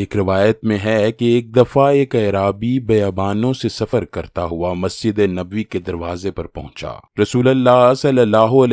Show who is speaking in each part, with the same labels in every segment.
Speaker 1: एक रिवायत में है कि एक दफ़ा एक अराबी बयाबानों से सफ़र करता हुआ मस्जिद नबी के दरवाजे पर पहुंचा रसूल सल्लल्लाहु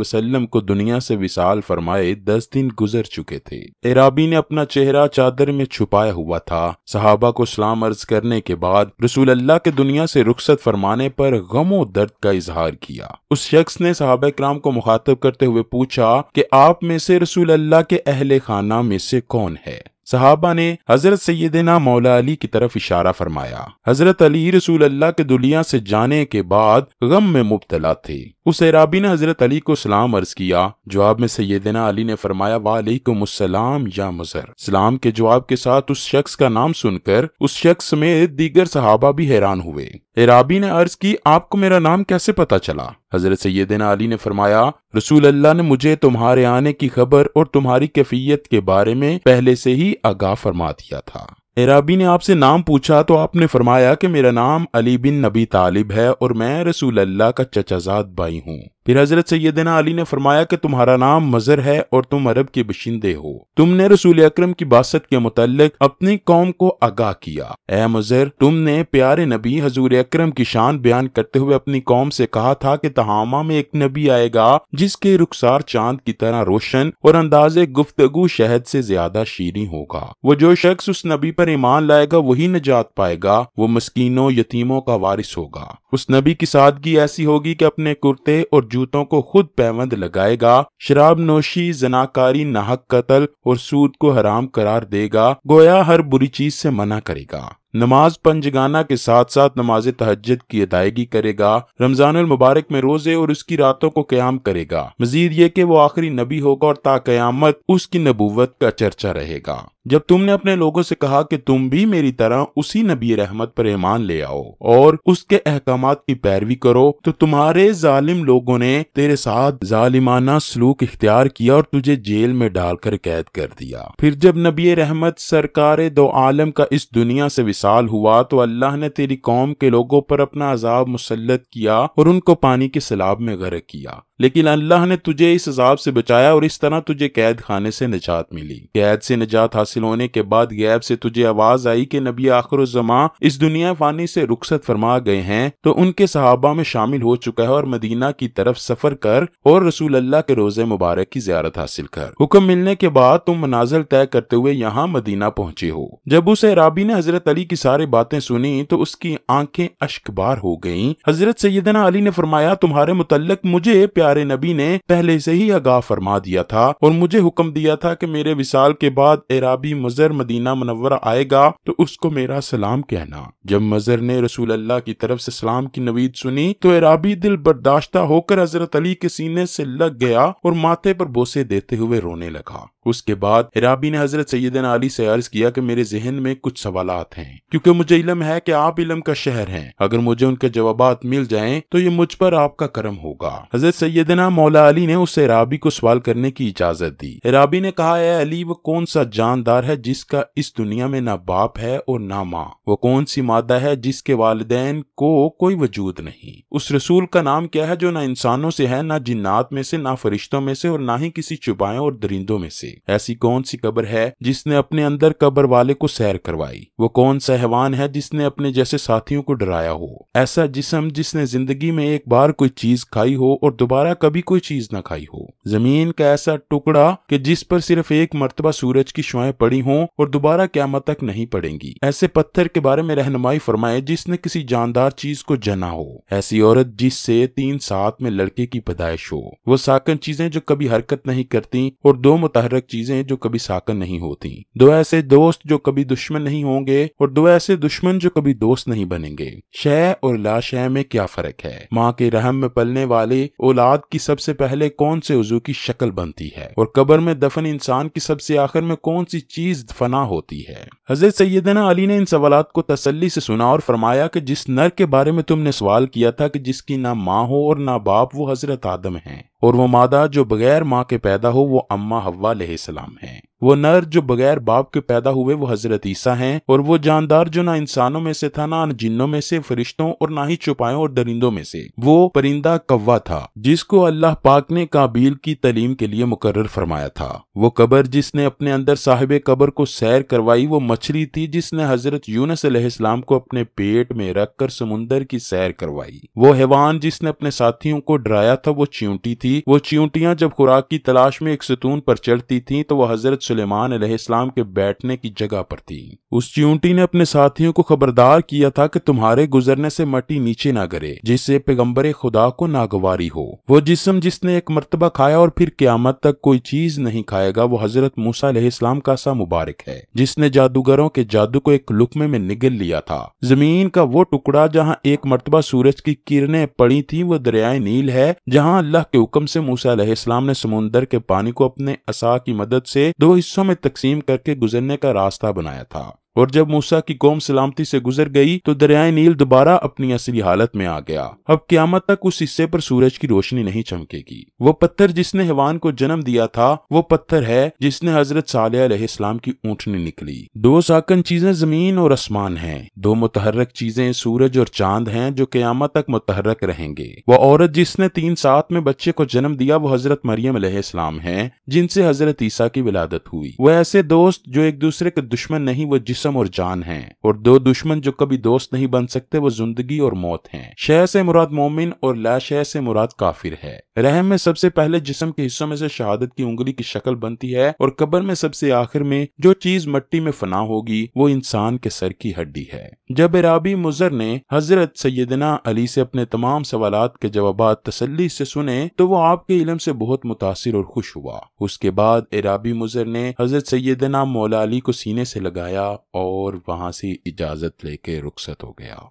Speaker 1: वसल्लम को दुनिया से विशाल फरमाए दस दिन गुजर चुके थे एराबी ने अपना चेहरा चादर में छुपाया हुआ था सहाबा को सलाम अर्ज करने के बाद रसूल अल्लाह के दुनिया से रुख्सत फरमाने पर गमो दर्द का इजहार किया उस शख्स ने साहब कराम को मुखातब करते हुए पूछा कि आप में से रसूल अल्लाह के अहले खाना में से कौन है सहाबा ने हजरत सैदना मौला अली की तरफ इशारा फरमाया हजरत अली रसूल अल्लाह के दुनिया से जाने के बाद गम में मुबतला थे उस एराबी ने हजरत अली को सलाम अर्ज किया जवाब में सैदना अली ने फरमाया वालेकुमसलाम या मुजर सलाम के जवाब के साथ उस शख्स का नाम सुनकर उस शख्स में दीगर सहाबा भी हैरान हुए एराबी ने अर्ज की आपको मेरा नाम कैसे पता चला हजरत सैदिन अली ने फरमाया रसूल अल्लाह ने मुझे तुम्हारे आने की खबर और तुम्हारी कैफियत के बारे में पहले से ही आगाह फरमा दिया था एराबी ने आपसे नाम पूछा तो आपने फरमाया कि मेरा नाम अली बिन नबी तालिब है और मैं रसूल अल्लाह का चचाजाद भाई हूँ फिर हजरत सैदना अली ने फरमाया कि तुम्हारा नाम मजर है और तुम अरब के बशिंदे हो तुमने रसूल अक्रम की बासत के मुतल अपनी कौम को आगाह किया ए मजर तुमने प्यारे नबी हजूर अक्रम की शान बयान करते हुए अपनी कौम से कहा था कि तहामा में एक नबी आएगा जिसके रुखसार चांद की तरह रोशन और अंदाज गुफ्तगु शहद से ज्यादा शीरी होगा वो जो शख्स उस नबी पर ईमान लाएगा वही निजात पाएगा वो मस्किनों यतीमों का वारिस होगा उस नबी की सादगी ऐसी होगी कि अपने कुर्ते और जूतों को खुद पैबंद लगाएगा शराब नोशी जनाकारी नाहक कत्ल और सूद को हराम करार देगा गोया हर बुरी चीज से मना करेगा नमाज पंजगाना के साथ साथ नमाज तहजद की अदायगी करेगा रमजान मुबारक में रोजे और उसकी रातों को क्याम करेगा मजीद ये की वो आखिरी नबी होगा और ताकयामत उसकी नबूवत का चर्चा रहेगा जब तुमने अपने लोगों से कहा कि तुम भी मेरी तरह उसी नबी रहमत पर ईमान ले आओ और उसके अहकाम की पैरवी करो तो तुम्हारे जालिम लोगों ने तेरे साथ जालिमाना सलूक इख्तियार किया और तुझे जेल में डालकर कैद कर दिया फिर जब नबी रहमत सरकार दो आलम का इस दुनिया से विसाल हुआ तो अल्लाह ने तेरी कौम के लोगों पर अपना अजाब मुसलत किया और उनको पानी के सैलाब में गर्क किया लेकिन अल्लाह ने तुझे इस अजाब से बचाया और इस तरह तुझे कैद खाने से निजात मिली कैद से निजात हासिल होने के बाद गैब से तुझे आवाज आई कि नबी आखिर जमा इस दुनिया फानी से रुखसत फरमा गए हैं तो उनके सहाबा में शामिल हो चुका है और मदीना की तरफ सफर कर और रसूल अल्लाह के रोजे मुबारक की जियारत हासिल कर हुक्म मिलने के बाद तुम मनाजल तय करते हुए यहाँ मदीना पहुँचे हो जब उस राबी ने हजरत अली की सारी बातें सुनी तो उसकी आंखें अशकबार हो गयी हजरत सैदना अली ने फरमाया तुम्हारे मुतलक मुझे प्यार प्यारे नबी ने पहले से ही आगाह फरमा दिया था और मुझे हुक्म दिया था कि मेरे विशाल के बाद एराबी मजर मदीना मनवर आएगा तो उसको मेरा सलाम कहना जब मजर ने रसूल अल्लाह की तरफ से सलाम की नवीद सुनी तो एराबी दिल बर्दाश्ता होकर हजरत अली के सीने से लग गया और माथे पर बोसे देते हुए रोने लगा उसके बाद इराबी ने हजरत सैदन अली से अर्ज किया कि मेरे जहन में कुछ सवाल हैं क्योंकि मुझे इलम है कि आप इलम का शहर हैं अगर मुझे उनके जवाब मिल जाएं तो ये मुझ पर आपका करम होगा हजरत सैद सैदना मौला अली ने उसे राबी को सवाल करने की इजाजत दी राबी ने कहा है अली वो कौन सा जानदार है जिसका इस दुनिया में ना बाप है और ना माँ वो कौन सी मादा है जिसके वाले को कोई वजूद नहीं उस रसूल का नाम क्या है जो ना इंसानों से है ना जिन्नात में से ना फरिश्तों में से और ना ही किसी चुपायों और दरिंदों में से ऐसी कौन सी कब्र है जिसने अपने अंदर कब्र वाले को सैर करवाई वो कौन सा हैवान है जिसने अपने जैसे साथियों को डराया हो ऐसा जिसम जिसने जिंदगी में एक बार कोई चीज खाई हो और दोबारा दोबारा कभी कोई चीज़ ना खाई हो जमीन का ऐसा टुकड़ा कि जिस पर सिर्फ एक मरतबा सूरज की शुआ पड़ी हों और दोबारा क्यामत तक नहीं पड़ेंगी ऐसे पत्थर के बारे में रहनुमाई फरमाए जिसने किसी जानदार चीज को जना हो ऐसी औरत जिससे तीन सात में लड़के की पैदाइश हो वो साकन चीजें जो कभी हरकत नहीं करती और दो मुतहरक चीजें जो कभी साकन नहीं होती दो ऐसे दोस्त जो कभी दुश्मन नहीं होंगे और दो ऐसे दुश्मन जो कभी दोस्त नहीं बनेंगे शह और लाशह में क्या फर्क है माँ के रहम में पलने वाले औलाद की सबसे पहले कौन से आरजू की शक्ल बनती है और कबर में दफन इंसान की सबसे आखिर में कौन सी चीज फना होती है हजरत सैदना अली ने इन सवाल को तसली से सुना और फरमाया कि जिस नर के बारे में तुमने सवाल किया था कि जिसकी ना माँ हो और ना बाप वो हजरत आदम है और वो मादा जो बगैर माँ के पैदा हो वो अम्मा हवा सलाम है वो नर जो बगैर बाप के पैदा हुए वो हजरत ईसा हैं और वो जानदार जो ना इंसानों में से था ना जिन्नों में से फरिश्तों और ना ही छुपायों और दरिंदों में से वो परिंदा कव्वा था जिसको अल्लाह पाक ने काबिल की तलीम के लिए मुकर फरमाया था वो कबर जिसने अपने अंदर साहिब कबर को सैर करवाई वो मछली थी जिसने हजरत यूनस अलैहिस्सलाम को अपने पेट में रख कर समुन्दर की सैर करवाई वो हैवान जिसने अपने साथियों को डराया था वो च्यूटी थी वो च्यूटियां जब खुराक की तलाश में एक सतून पर चढ़ती थी तो वह हजरत सुलेमान अलैहिस्सलाम के बैठने की जगह पर थी उस च्यूंटी ने अपने साथियों को खबरदार किया था कि तुम्हारे गुजरने से मटी नीचे ना गरे जिससे पैगम्बर खुदा को नागवारी हो वो जिसम जिसने एक मरतबा खाया और फिर क्यामत तक कोई चीज नहीं खाएगा वो हजरत मूसा अलैहिस्सलाम का सा मुबारक है जिसने जादूगरों के जादू को एक लुकमे में निगल लिया था जमीन का वो टुकड़ा जहाँ एक मरतबा सूरज की किरणें पड़ी थी वो दरियाए नील है जहाँ अल्लाह के हुक्म से मूसा अलैहिस्सलाम ने समुंदर के पानी को अपने असा की मदद से दो हिस्सों में तकसीम करके गुजरने का रास्ता बनाया था और जब मूसा की कौम सलामती से गुजर गई तो दरियाए नील दोबारा अपनी असली हालत में आ गया अब क्यामत तक उस हिस्से पर सूरज की रोशनी नहीं चमकेगी वो पत्थर जिसने हवान को जन्म दिया था वो पत्थर है जिसने हजरत इस्लाम की ऊँटनी निकली दो साकन चीजें जमीन और आसमान है दो मुतहरक चीजें सूरज और चांद है जो क्यामत तक मुतहरक रहेंगे वह औरत जिसने तीन सात में बच्चे को जन्म दिया वो हजरत मरियम इस्लाम है जिनसे हजरत ईसा की विलादत हुई वह ऐसे दोस्त जो एक दूसरे के दुश्मन नहीं वो जिसम जिसम और जान है और दो दुश्मन जो कभी दोस्त नहीं बन सकते वो जिंदगी और मौत है शह से मुराद मोमिन और लाशह से मुराद काफिर है रहम में सबसे पहले जिसम के हिस्सों में से शहादत की उंगली की शक्ल बनती है और कब्र में सबसे आखिर में जो चीज मट्टी में फना होगी वो इंसान के सर की हड्डी है जब इराबी मुजर ने हजरत सैदना अली से अपने तमाम सवाल के जवाब तसली से सुने तो वो आपके इलम से बहुत मुतासर और खुश हुआ उसके बाद इराबी मुजर ने हजरत सैदना मौला अली को सीने से लगाया और वहाँ से इजाज़त लेके रुखसत हो गया